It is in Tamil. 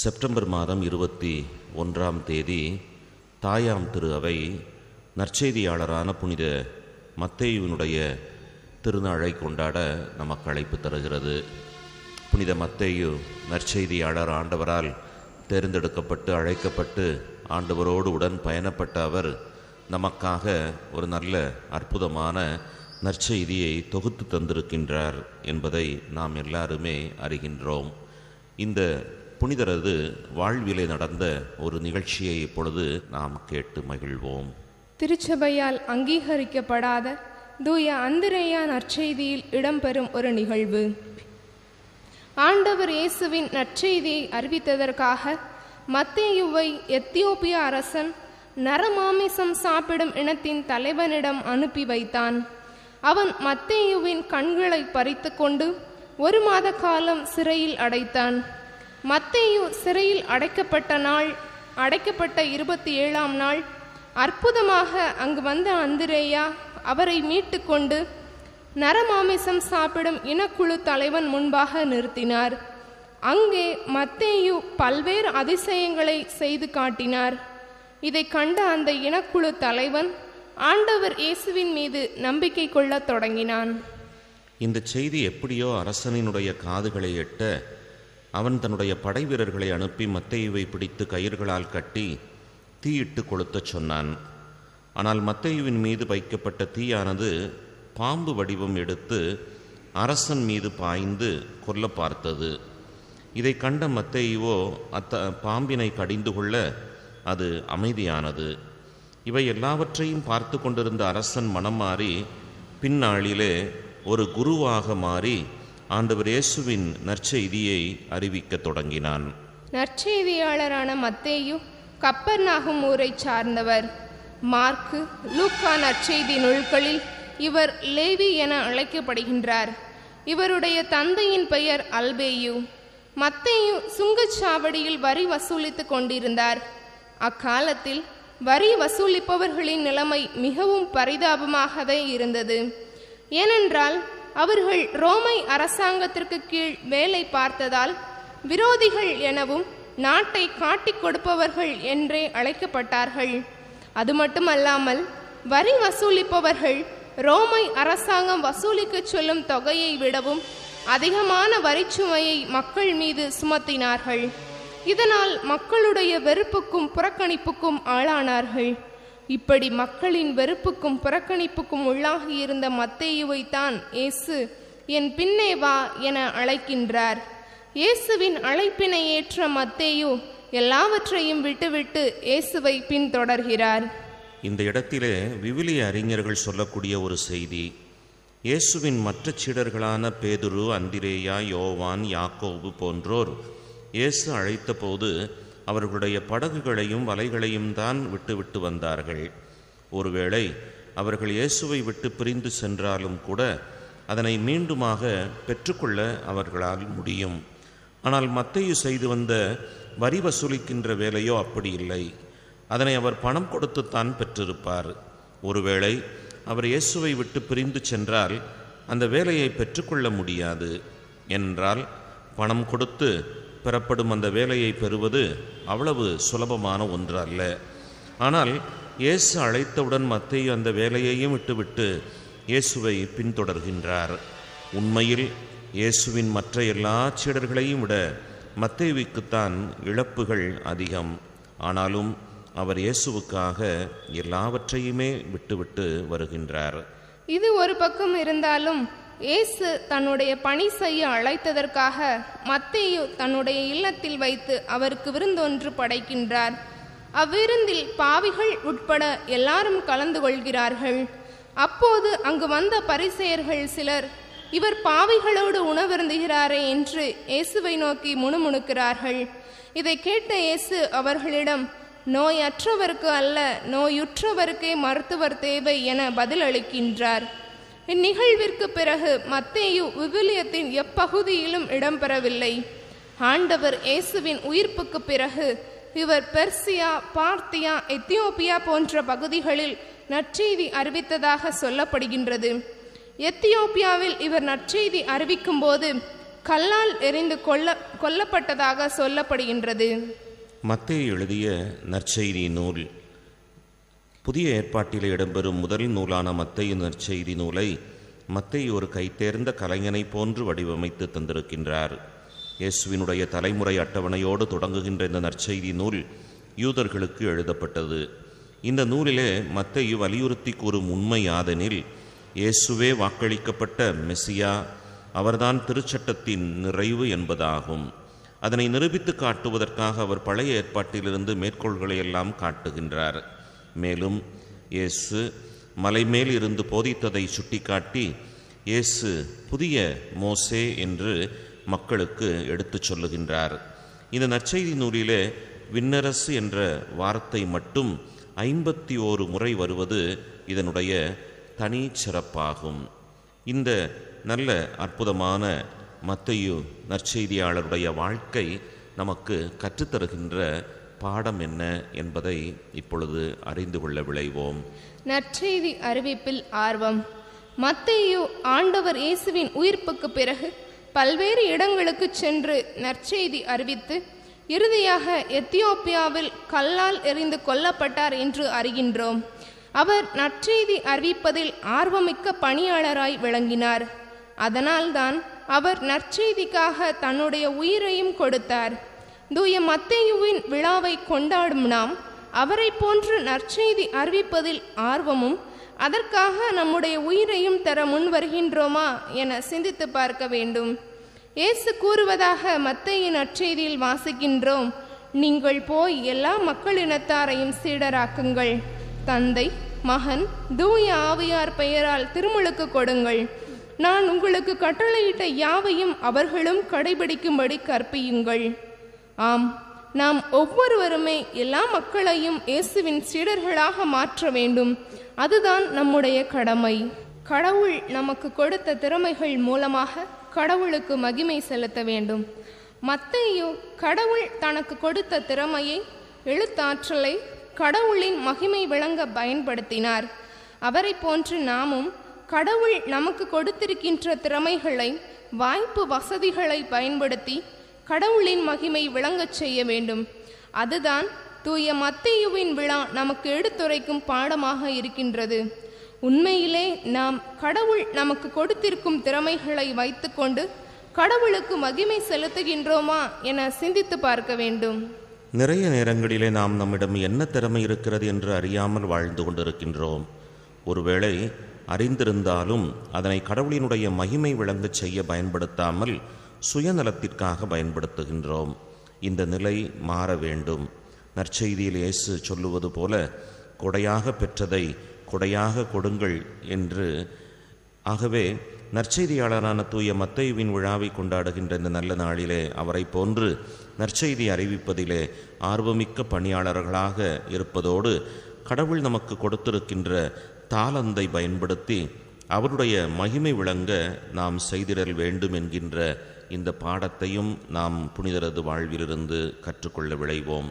செப்டம்பர் மாதம் இருபத்தி ஒன்றாம் தேதி தாயாம் திரு அவை நற்செய்தியாளரான புனித மத்தேயுனுடைய திருநாளை கொண்டாட நமக்கு அழைப்பு தருகிறது புனித மத்தேயு நற்செய்தியாளர் ஆண்டவரால் தேர்ந்தெடுக்கப்பட்டு அழைக்கப்பட்டு ஆண்டவரோடு உடன் பயணப்பட்ட அவர் நமக்காக ஒரு நல்ல அற்புதமான நற்செய்தியை தொகுத்து தந்திருக்கின்றார் என்பதை நாம் எல்லாருமே அறிகின்றோம் இந்த புனிதரது வாழ்விலை நடந்த ஒரு நிகழ்ச்சியை இப்பொழுது நாம் கேட்டு மகிழ்வோம் திருச்சபையால் அங்கீகரிக்கப்படாத தூய அந்திரேயா நற்செய்தியில் இடம்பெறும் ஒரு நிகழ்வு ஆண்டவர் இயேசுவின் நற்செய்தியை அறிவித்ததற்காக மத்தேயுவை எத்தியோப்பிய அரசன் நரமாமிசம் சாப்பிடும் இனத்தின் தலைவனிடம் அனுப்பி வைத்தான் அவன் மத்தேயுவின் கண்களை பறித்து கொண்டு ஒரு மாத காலம் சிறையில் அடைத்தான் மத்தையு சிறையில் அடைக்கப்பட்ட நாள் அடைக்கப்பட்ட இருபத்தி ஏழாம் நாள் அற்புதமாக அங்கு வந்த அந்திரேயா அவரை மீட்டு கொண்டு நரமாமிசம் சாப்பிடும் இனக்குழு தலைவன் முன்பாக நிறுத்தினார் அங்கே மத்தேயு பல்வேறு அதிசயங்களை செய்து காட்டினார் இதை கண்ட அந்த இனக்குழு தலைவன் ஆண்டவர் இயேசுவின் மீது நம்பிக்கை கொள்ளத் தொடங்கினான் இந்த செய்தி எப்படியோ அரசனினுடைய காதுகளை எட்ட அவன் தன்னுடைய படை வீரர்களை அனுப்பி மத்தையுவை பிடித்து கயிர்களால் கட்டி தீயிட்டு கொளுத்தச் சொன்னான் ஆனால் மத்தையுவின் மீது வைக்கப்பட்ட தீயானது பாம்பு வடிவம் எடுத்து அரசன் மீது பாய்ந்து கொல்ல பார்த்தது இதை கண்ட மத்தையுவோ அத்த பாம்பினை கடிந்து கொள்ள அது அமைதியானது இவை எல்லாவற்றையும் பார்த்து கொண்டிருந்த அரசன் மனம் மாறி பின்னாளிலே ஒரு குருவாக மாறி ஆண்டவர் இயேசுவின் நற்செய்தியை அறிவிக்க தொடங்கினான் நற்செய்தியாளரான மத்தேயு கப்பர் நாகும் ஊரை சார்ந்தவர் மார்க்கு லூக்கா நற்செய்தி நூல்களில் இவர் லேவி என அழைக்கப்படுகின்றார் இவருடைய தந்தையின் பெயர் அல்பேயு மத்தேயு சுங்கச்சாவடியில் வரி வசூலித்துக் கொண்டிருந்தார் அக்காலத்தில் வரி வசூலிப்பவர்களின் நிலைமை மிகவும் பரிதாபமாகவே இருந்தது ஏனென்றால் அவர்கள் ரோமை அரசாங்கத்திற்கு கீழ் வேலை பார்த்ததால் விரோதிகள் எனவும் நாட்டை காட்டிக் கொடுப்பவர்கள் என்றே அழைக்கப்பட்டார்கள் அது மட்டுமல்லாமல் வரி வசூலிப்பவர்கள் ரோமை அரசாங்கம் வசூலிக்க சொல்லும் தொகையை விடவும் அதிகமான வரிச்சுமையை மக்கள் மீது சுமத்தினார்கள் இதனால் மக்களுடைய வெறுப்புக்கும் புறக்கணிப்புக்கும் ஆளானார்கள் இப்படி மக்களின் வெறுப்புக்கும் புறக்கணிப்புக்கும் உள்ளாகி இருந்த மத்தேயுவைத்தான் இயேசு என் பின்னே வா என அழைக்கின்றார் இயேசுவின் அழைப்பினை ஏற்ற மத்தேயு எல்லாவற்றையும் விட்டுவிட்டு இயேசுவை பின்தொடர்கிறார் இந்த இடத்திலே விவிலிய அறிஞர்கள் சொல்லக்கூடிய ஒரு செய்தி இயேசுவின் மற்ற சீடர்களான பேதுரு அந்திரேயா யோவான் யாக்கோபு போன்றோர் இயேசு அழைத்தபோது போது அவர்களுடைய படகுகளையும் வலைகளையும் தான் விட்டுவிட்டு வந்தார்கள் ஒருவேளை அவர்கள் இயேசுவை விட்டு பிரிந்து சென்றாலும் கூட அதனை மீண்டுமாக பெற்றுக்கொள்ள அவர்களால் முடியும் ஆனால் மத்தையு செய்து வந்த வரி வசூலிக்கின்ற வேலையோ அப்படி இல்லை அதனை அவர் பணம் கொடுத்துத்தான் பெற்றிருப்பார் ஒருவேளை அவர் இயேசுவை விட்டு பிரிந்து சென்றால் அந்த வேலையை பெற்றுக்கொள்ள முடியாது என்றால் பணம் கொடுத்து பெறப்படும் அந்த வேலையை பெறுவது அவ்வளவு சுலபமான ஒன்று அல்ல ஆனால் இயேசு அழைத்தவுடன் மத்திய அந்த வேலையையும் விட்டுவிட்டு இயேசுவை பின்தொடர்கின்றார் உண்மையில் இயேசுவின் மற்ற எல்லா சீடர்களையும் விட மத்தேவிக்குத்தான் இழப்புகள் அதிகம் ஆனாலும் அவர் இயேசுவுக்காக எல்லாவற்றையுமே விட்டுவிட்டு வருகின்றார் இது ஒரு பக்கம் இருந்தாலும் இயேசு தன்னுடைய பணி செய்ய அழைத்ததற்காக மத்தேயு தன்னுடைய இல்லத்தில் வைத்து அவருக்கு விருந்தொன்று படைக்கின்றார் அவ்விருந்தில் பாவிகள் உட்பட எல்லாரும் கலந்து கொள்கிறார்கள் அப்போது அங்கு வந்த பரிசெயர்கள் சிலர் இவர் பாவிகளோடு உணவருந்துகிறாரே என்று இயேசுவை நோக்கி முணுமுணுக்கிறார்கள் இதை கேட்ட இயேசு அவர்களிடம் நோயற்றவருக்கு அல்ல நோயுற்றவருக்கே மருத்துவர் தேவை என பதிலளிக்கின்றார் இந்நிகழ்விற்கு பிறகு மத்தேயு விவிலியத்தின் எப்பகுதியிலும் இடம்பெறவில்லை ஆண்டவர் இயேசுவின் உயிர்ப்புக்கு பிறகு இவர் பெர்சியா பார்த்தியா எத்தியோப்பியா போன்ற பகுதிகளில் நற்செய்தி அறிவித்ததாக சொல்லப்படுகின்றது எத்தியோப்பியாவில் இவர் நற்செய்தி அறிவிக்கும்போது கல்லால் எரிந்து கொல்ல கொல்லப்பட்டதாக சொல்லப்படுகின்றது மத்திய எழுதிய நற்செய்தி நூல் புதிய ஏற்பாட்டில் இடம்பெறும் முதல் நூலான மத்தையின் நற்செய்தி நூலை மத்தை ஒரு கைத்தேர்ந்த கலைஞனை போன்று வடிவமைத்து தந்திருக்கின்றார் இயேசுவினுடைய தலைமுறை அட்டவணையோடு தொடங்குகின்ற இந்த நற்செய்தி நூல் யூதர்களுக்கு எழுதப்பட்டது இந்த நூலிலே மத்தையு வலியுறுத்தி கூறும் உண்மை யாதெனில் இயேசுவே வாக்களிக்கப்பட்ட மெஸ்ஸியா அவர்தான் திருச்சட்டத்தின் நிறைவு என்பதாகும் அதனை நிரூபித்து காட்டுவதற்காக அவர் பழைய ஏற்பாட்டிலிருந்து மேற்கோள்களை எல்லாம் காட்டுகின்றார் மேலும் இயேசு மலைமேல் இருந்து போதித்ததை சுட்டிக்காட்டி இயேசு புதிய மோசே என்று மக்களுக்கு எடுத்துச் சொல்லுகின்றார் இந்த நற்செய்தி நூலிலே விண்ணரசு என்ற வார்த்தை மட்டும் ஐம்பத்தி ஓரு முறை வருவது இதனுடைய தனி சிறப்பாகும் இந்த நல்ல அற்புதமான மத்தையு நற்செய்தியாளருடைய வாழ்க்கை நமக்கு கற்றுத்தருகின்ற பாடம் என்ன என்பதை இப்பொழுது அறிந்து கொள்ள விளைவோம் நற்செய்தி அறிவிப்பில் ஆர்வம் மத்தையோ ஆண்டவர் இயேசுவின் உயிர்ப்புக்கு பிறகு பல்வேறு இடங்களுக்கு சென்று நற்செய்தி அறிவித்து இறுதியாக எத்தியோப்பியாவில் கல்லால் எறிந்து கொல்லப்பட்டார் என்று அறிகின்றோம் அவர் நற்செய்தி அறிவிப்பதில் ஆர்வமிக்க பணியாளராய் விளங்கினார் அதனால்தான் அவர் நற்செய்திக்காக தன்னுடைய உயிரையும் கொடுத்தார் தூய மத்தேயுவின் விழாவை கொண்டாடும் நாம் அவரை போன்று நற்செய்தி அறிவிப்பதில் ஆர்வமும் அதற்காக நம்முடைய உயிரையும் தர முன் வருகின்றோமா என சிந்தித்து பார்க்க வேண்டும் இயேசு கூறுவதாக மத்தையின் நற்செய்தியில் வாசிக்கின்றோம் நீங்கள் போய் எல்லா மக்களினத்தாரையும் சீடராக்குங்கள் தந்தை மகன் தூய ஆவியார் பெயரால் திருமுழுக்கு கொடுங்கள் நான் உங்களுக்கு கட்டளையிட்ட யாவையும் அவர்களும் கடைபிடிக்கும்படி கற்பியுங்கள் ஆம் நாம் ஒவ்வொருவருமே எல்லா மக்களையும் இயேசுவின் சீடர்களாக மாற்ற வேண்டும் அதுதான் நம்முடைய கடமை கடவுள் நமக்கு கொடுத்த திறமைகள் மூலமாக கடவுளுக்கு மகிமை செலுத்த வேண்டும் மத்தையோ கடவுள் தனக்கு கொடுத்த திறமையை எழுத்தாற்றலை கடவுளின் மகிமை விளங்க பயன்படுத்தினார் அவரை போன்று நாமும் கடவுள் நமக்கு கொடுத்திருக்கின்ற திறமைகளை வாய்ப்பு வசதிகளை பயன்படுத்தி கடவுளின் மகிமை விளங்கச் செய்ய வேண்டும் அதுதான் தூய மத்தியுவின் விழா நமக்கு எடுத்துரைக்கும் பாடமாக இருக்கின்றது உண்மையிலே நாம் கடவுள் நமக்கு கொடுத்திருக்கும் திறமைகளை வைத்துக்கொண்டு கடவுளுக்கு மகிமை செலுத்துகின்றோமா என சிந்தித்து பார்க்க வேண்டும் நிறைய நேரங்களிலே நாம் நம்மிடம் என்ன திறமை இருக்கிறது என்று அறியாமல் வாழ்ந்து கொண்டிருக்கின்றோம் ஒருவேளை அறிந்திருந்தாலும் அதனை கடவுளினுடைய மகிமை விளங்கச் செய்ய பயன்படுத்தாமல் சுயநலத்திற்காக பயன்படுத்துகின்றோம் இந்த நிலை மாற வேண்டும் நற்செய்தியில் இயேசு சொல்லுவது போல கொடையாக பெற்றதை கொடையாக கொடுங்கள் என்று ஆகவே நற்செய்தியாளரான தூய மத்தையுவின் விழாவை கொண்டாடுகின்ற இந்த நல்ல நாளிலே அவரை போன்று நற்செய்தி அறிவிப்பதிலே ஆர்வமிக்க பணியாளர்களாக இருப்பதோடு கடவுள் நமக்கு கொடுத்திருக்கின்ற தாளந்தை பயன்படுத்தி அவருடைய மகிமை விளங்க நாம் செய்திடல் வேண்டும் என்கின்ற இந்த பாடத்தையும் நாம் புனிதரது வாழ்விலிருந்து கற்றுக்கொள்ள விளைவோம்